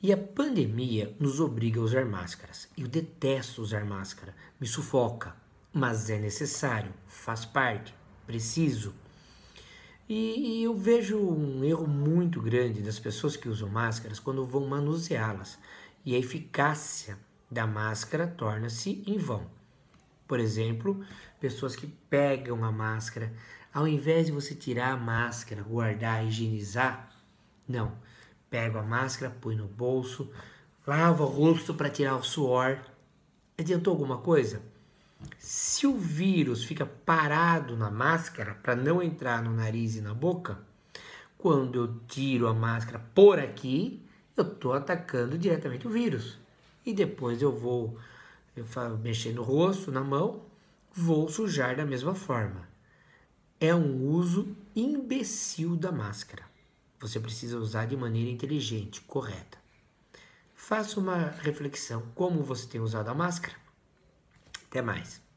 E a pandemia nos obriga a usar máscaras. Eu detesto usar máscara, me sufoca, mas é necessário, faz parte, preciso. E, e eu vejo um erro muito grande das pessoas que usam máscaras quando vão manuseá-las e a eficácia da máscara torna-se em vão. Por exemplo, pessoas que pegam a máscara, ao invés de você tirar a máscara, guardar, higienizar, não. Pego a máscara, põe no bolso, lavo o rosto para tirar o suor. Adiantou alguma coisa? Se o vírus fica parado na máscara para não entrar no nariz e na boca, quando eu tiro a máscara por aqui, eu estou atacando diretamente o vírus. E depois eu vou eu mexer no rosto, na mão, vou sujar da mesma forma. É um uso imbecil da máscara. Você precisa usar de maneira inteligente, correta. Faça uma reflexão como você tem usado a máscara. Até mais.